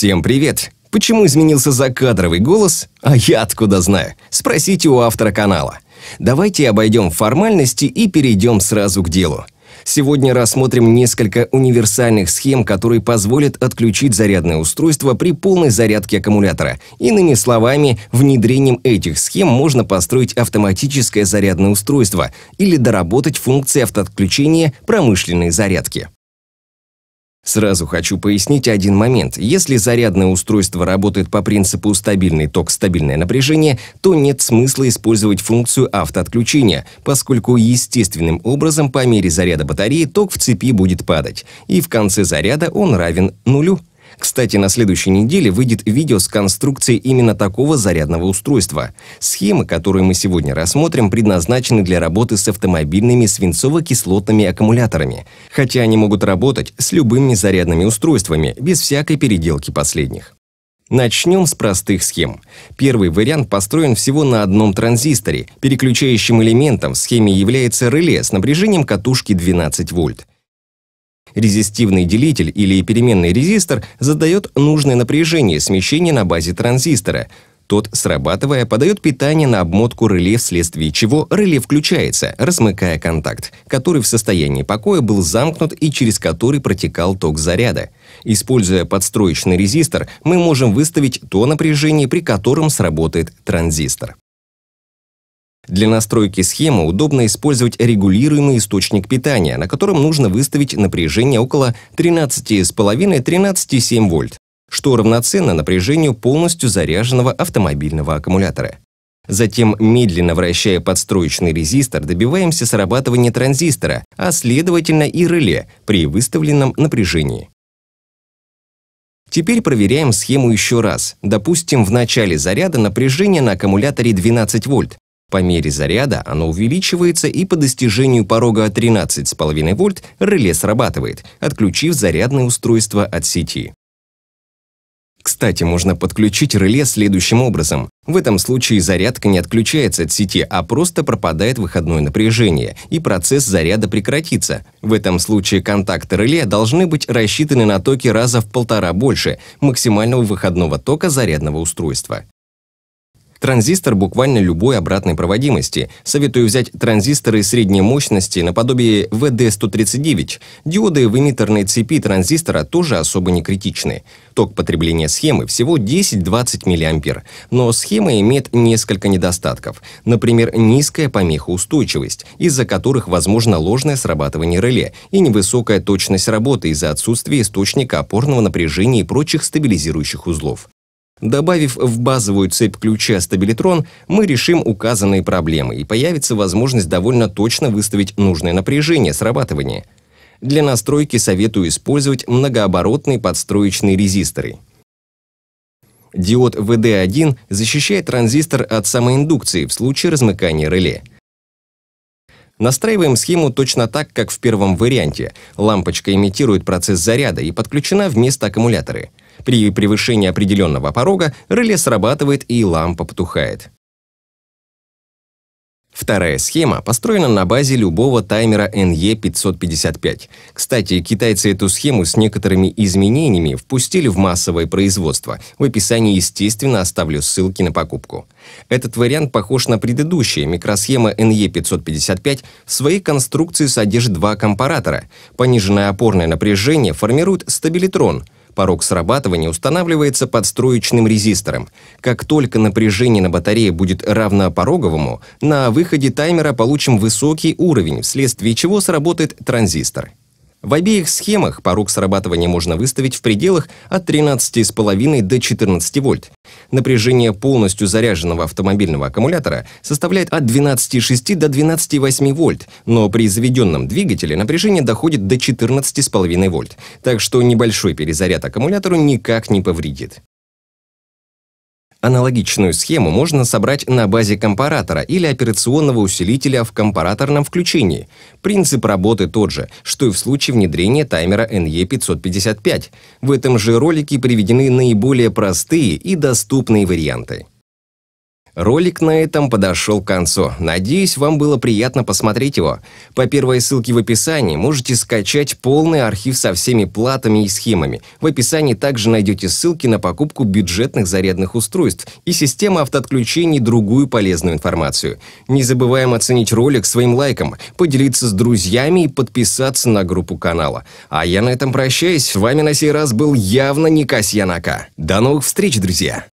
Всем привет! Почему изменился закадровый голос? А я откуда знаю? Спросите у автора канала. Давайте обойдем формальности и перейдем сразу к делу. Сегодня рассмотрим несколько универсальных схем, которые позволят отключить зарядное устройство при полной зарядке аккумулятора. Иными словами, внедрением этих схем можно построить автоматическое зарядное устройство или доработать функции автоотключения промышленной зарядки. Сразу хочу пояснить один момент. Если зарядное устройство работает по принципу стабильный ток, стабильное напряжение, то нет смысла использовать функцию автоотключения, поскольку естественным образом по мере заряда батареи ток в цепи будет падать, и в конце заряда он равен нулю. Кстати, на следующей неделе выйдет видео с конструкцией именно такого зарядного устройства. Схемы, которые мы сегодня рассмотрим, предназначены для работы с автомобильными свинцово-кислотными аккумуляторами, хотя они могут работать с любыми зарядными устройствами, без всякой переделки последних. Начнем с простых схем. Первый вариант построен всего на одном транзисторе. Переключающим элементом в схеме является реле с напряжением катушки 12 вольт. Резистивный делитель или переменный резистор задает нужное напряжение смещения на базе транзистора. Тот, срабатывая, подает питание на обмотку реле, вследствие чего реле включается, размыкая контакт, который в состоянии покоя был замкнут и через который протекал ток заряда. Используя подстроечный резистор, мы можем выставить то напряжение, при котором сработает транзистор. Для настройки схемы удобно использовать регулируемый источник питания, на котором нужно выставить напряжение около 13,5-13,7 вольт, что равноценно напряжению полностью заряженного автомобильного аккумулятора. Затем, медленно вращая подстроечный резистор, добиваемся срабатывания транзистора, а следовательно и реле при выставленном напряжении. Теперь проверяем схему еще раз. Допустим, в начале заряда напряжение на аккумуляторе 12 вольт, по мере заряда оно увеличивается, и по достижению порога 13,5 вольт реле срабатывает, отключив зарядное устройство от сети. Кстати, можно подключить реле следующим образом. В этом случае зарядка не отключается от сети, а просто пропадает выходное напряжение, и процесс заряда прекратится. В этом случае контакты реле должны быть рассчитаны на токи раза в полтора больше максимального выходного тока зарядного устройства. Транзистор буквально любой обратной проводимости. Советую взять транзисторы средней мощности наподобие VD139. Диоды в эмиттерной цепи транзистора тоже особо не критичны. Ток потребления схемы всего 10-20 мА. Но схема имеет несколько недостатков. Например, низкая помехоустойчивость, из-за которых возможно ложное срабатывание реле и невысокая точность работы из-за отсутствия источника опорного напряжения и прочих стабилизирующих узлов. Добавив в базовую цепь ключа стабилитрон, мы решим указанные проблемы, и появится возможность довольно точно выставить нужное напряжение срабатывания. Для настройки советую использовать многооборотные подстроечные резисторы. Диод VD1 защищает транзистор от самоиндукции в случае размыкания реле. Настраиваем схему точно так, как в первом варианте. Лампочка имитирует процесс заряда и подключена вместо аккумулятора. При превышении определенного порога реле срабатывает и лампа потухает. Вторая схема построена на базе любого таймера NE555. Кстати, китайцы эту схему с некоторыми изменениями впустили в массовое производство. В описании, естественно, оставлю ссылки на покупку. Этот вариант похож на предыдущие. Микросхема NE555 в своей конструкции содержит два компаратора. Пониженное опорное напряжение формирует стабилитрон – Порог срабатывания устанавливается подстроечным резистором. Как только напряжение на батарее будет равно пороговому, на выходе таймера получим высокий уровень, вследствие чего сработает транзистор. В обеих схемах порог срабатывания можно выставить в пределах от 13,5 до 14 вольт. Напряжение полностью заряженного автомобильного аккумулятора составляет от 12,6 до 12,8 вольт, но при заведенном двигателе напряжение доходит до 14,5 вольт, так что небольшой перезаряд аккумулятору никак не повредит. Аналогичную схему можно собрать на базе компаратора или операционного усилителя в компараторном включении. Принцип работы тот же, что и в случае внедрения таймера NE555. В этом же ролике приведены наиболее простые и доступные варианты. Ролик на этом подошел к концу. Надеюсь, вам было приятно посмотреть его. По первой ссылке в описании можете скачать полный архив со всеми платами и схемами. В описании также найдете ссылки на покупку бюджетных зарядных устройств и системы автоотключений и другую полезную информацию. Не забываем оценить ролик своим лайком, поделиться с друзьями и подписаться на группу канала. А я на этом прощаюсь. С вами на сей раз был явно не Касьянака. До новых встреч, друзья!